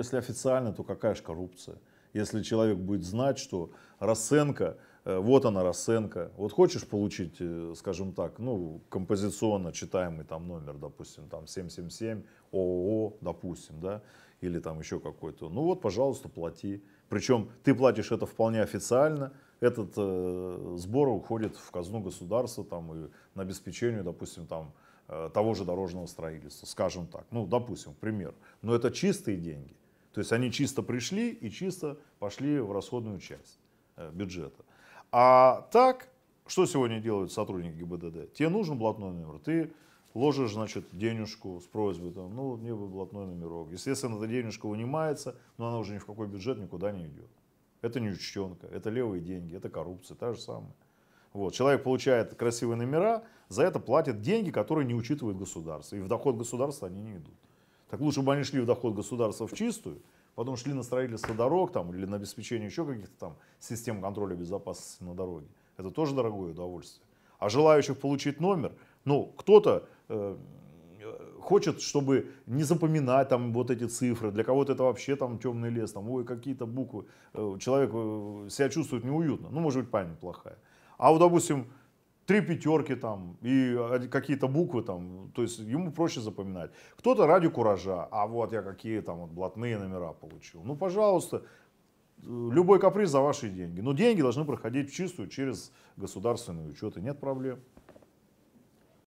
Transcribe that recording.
если официально, то какая же коррупция? Если человек будет знать, что расценка, э, вот она расценка, вот хочешь получить, э, скажем так, ну, композиционно читаемый там номер, допустим, там 777, ООО, допустим, да, или там еще какой-то, ну вот, пожалуйста, плати. Причем ты платишь это вполне официально, этот э, сбор уходит в казну государства там, и на обеспечение, допустим, там, э, того же дорожного строительства, скажем так. Ну, допустим, пример. Но это чистые деньги. То есть они чисто пришли и чисто пошли в расходную часть э, бюджета. А так, что сегодня делают сотрудники ГИБДД? Тебе нужен блатной номер, ты ложишь, значит, денежку с просьбой, там, ну, мне бы блатной номерок. Естественно, эта денежка вынимается, но она уже ни в какой бюджет никуда не идет. Это не учтенка, это левые деньги, это коррупция, та же самая. Вот. Человек получает красивые номера, за это платят деньги, которые не учитывают государство. И в доход государства они не идут. Так лучше бы они шли в доход государства в чистую, потом шли на строительство дорог там, или на обеспечение еще каких-то там систем контроля безопасности на дороге. Это тоже дорогое удовольствие. А желающих получить номер, ну, кто-то э, хочет, чтобы не запоминать там вот эти цифры, для кого-то это вообще там темный лес, там, ой, какие-то буквы, э, человек э, себя чувствует неуютно, ну, может быть, память плохая. А вот, допустим, три пятерки там и э, какие-то буквы там, то есть ему проще запоминать. Кто-то ради куража, а вот я какие там вот блатные номера получил. Ну, пожалуйста, э, любой каприз за ваши деньги. Но деньги должны проходить в чистую через государственный учет, и нет проблем.